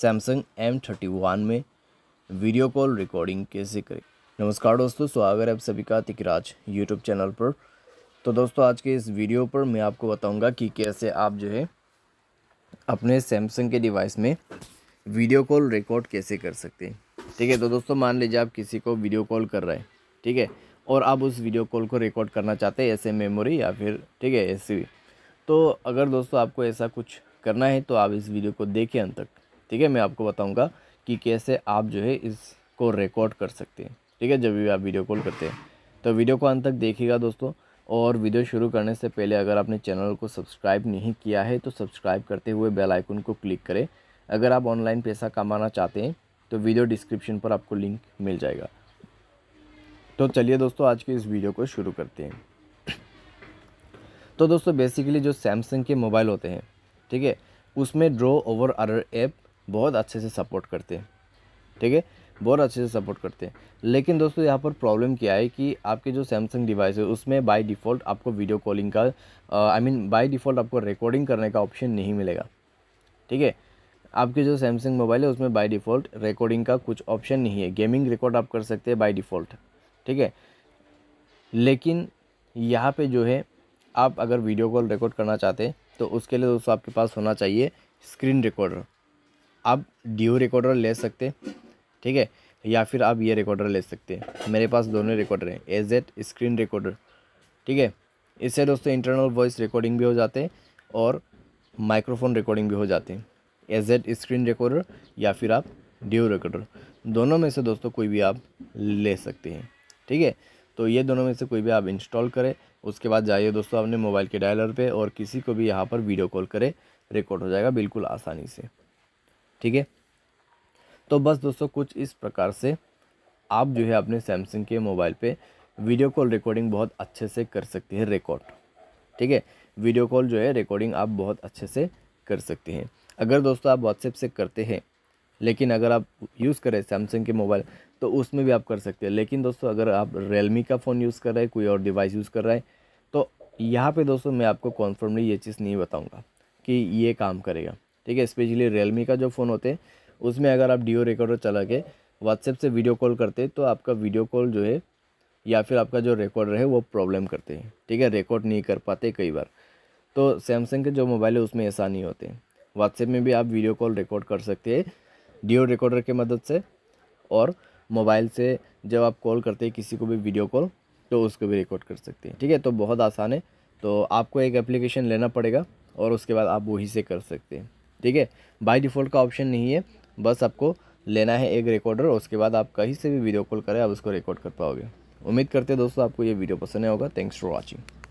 Samsung M thirty one में video call recording कैसे करें नमस्कार दोस्तों स्वागत है आप सभी का तिकराज यूट्यूब चैनल पर तो दोस्तों आज के इस वीडियो पर मैं आपको बताऊंगा कि कैसे आप जो है अपने सैमसंग के डिवाइस में वीडियो कॉल रिकॉर्ड कैसे कर सकते हैं ठीक है तो दोस्तों मान लीजिए आप किसी को वीडियो कॉल कर रहे हैं ठीक है और आप उस वीडियो कॉल को रिकॉर्ड करना चाहते हैं ऐसे मेमोरी या फिर ठीक है ऐसे तो अगर दोस्तों आपको ऐसा कुछ करना है तो आप इस वीडियो को देखें अंत तक ठीक है मैं आपको बताऊँगा कि कैसे आप जो है इसको रिकॉर्ड कर सकते हैं ठीक है जब भी आप वीडियो कॉल करते हैं तो वीडियो को अंत तक देखिएगा दोस्तों और वीडियो शुरू करने से पहले अगर आपने चैनल को सब्सक्राइब नहीं किया है तो सब्सक्राइब करते हुए बेल आइकन को क्लिक करें अगर आप ऑनलाइन पैसा कमाना चाहते हैं तो वीडियो डिस्क्रिप्शन पर आपको लिंक मिल जाएगा तो चलिए दोस्तों आज के इस वीडियो को शुरू करते हैं तो दोस्तों बेसिकली जो सैमसंग के मोबाइल होते हैं ठीक है उसमें ड्रो ओवर अरर ऐप बहुत अच्छे से सपोर्ट करते हैं ठीक है बहुत अच्छे से सपोर्ट करते हैं लेकिन दोस्तों यहाँ पर प्रॉब्लम क्या है कि आपके जो सैमसंग डिवाइस है उसमें बाय डिफ़ॉल्ट आपको वीडियो कॉलिंग का आई मीन बाय डिफ़ॉल्ट आपको रिकॉर्डिंग करने का ऑप्शन नहीं मिलेगा ठीक है आपके जो सैमसंग मोबाइल है उसमें बाय डिफ़ॉल्ट रिकॉर्डिंग का कुछ ऑप्शन नहीं है गेमिंग रिकॉर्ड आप कर सकते हैं बाय डिफ़ॉल्ट ठीक है लेकिन यहाँ पर जो है आप अगर वीडियो कॉल रिकॉर्ड करना चाहते हैं तो उसके लिए दोस्तों आपके पास होना चाहिए स्क्रीन रिकॉर्डर आप ड्यू रिकॉर्डर ले सकते ठीक है या फिर आप ये रिकॉर्डर ले सकते हैं मेरे पास दोनों रिकॉर्डर हैं एजेड स्क्रीन रिकॉर्डर ठीक है इससे दोस्तों इंटरनल वॉइस रिकॉर्डिंग भी हो जाते हैं और माइक्रोफोन रिकॉर्डिंग भी हो जाते हैं एजेड स्क्रीन रिकॉर्डर या फिर आप ड्यू रिकॉर्डर दोनों में से दोस्तों कोई भी आप ले सकते हैं ठीक है तो ये दोनों में से कोई भी आप इंस्टॉल करें उसके बाद जाइए दोस्तों अपने मोबाइल के डायलर पर और किसी को भी यहाँ पर वीडियो कॉल करें रिकॉर्ड हो जाएगा बिल्कुल आसानी से ठीक है तो बस दोस्तों कुछ इस प्रकार से आप जो है अपने सैमसंग के मोबाइल पे वीडियो कॉल रिकॉर्डिंग बहुत अच्छे से कर सकते हैं रिकॉर्ड ठीक है वीडियो कॉल जो है रिकॉर्डिंग आप बहुत अच्छे से कर सकते हैं अगर दोस्तों आप व्हाट्सएप से करते हैं लेकिन अगर आप यूज़ करें सैमसंग के मोबाइल तो उसमें भी आप कर सकते हैं लेकिन दोस्तों अगर आप रियलमी का फ़ोन यूज़ कर रहे हैं कोई और डिवाइस यूज़ कर रहा है तो यहाँ पे दोस्तों मैं आपको कॉन्फर्मली ये चीज़ नहीं बताऊँगा कि ये काम करेगा ठीक है स्पेशली रियलमी का जो फ़ोन होते हैं उसमें अगर आप डिओ रिकॉर्डर चला के व्हाट्सएप से वीडियो कॉल करते हैं तो आपका वीडियो कॉल जो है या फिर आपका जो रिकॉर्डर है वो प्रॉब्लम करते हैं ठीक है रिकॉर्ड नहीं कर पाते कई बार तो सैमसंग के जो मोबाइल है उसमें ऐसा नहीं होते व्हाट्सएप में भी आप वीडियो कॉल रिकॉर्ड कर सकते हैं डिओ रिकॉर्डर की मदद से और मोबाइल से जब आप कॉल करते हैं किसी को भी वीडियो कॉल तो उसको भी रिकॉर्ड कर सकते हैं ठीक है तो बहुत आसान है तो आपको एक एप्लीकेशन लेना पड़ेगा और उसके बाद आप वही से कर सकते हैं ठीक है बाई डिफ़ॉल्ट का ऑप्शन नहीं है बस आपको लेना है एक रिकॉर्डर और उसके बाद आप कहीं से भी वीडियो कॉल करें आप उसको रिकॉर्ड कर पाओगे उम्मीद करते हैं दोस्तों आपको ये वीडियो पसंद आएगा थैंक्स फॉर वॉचिंग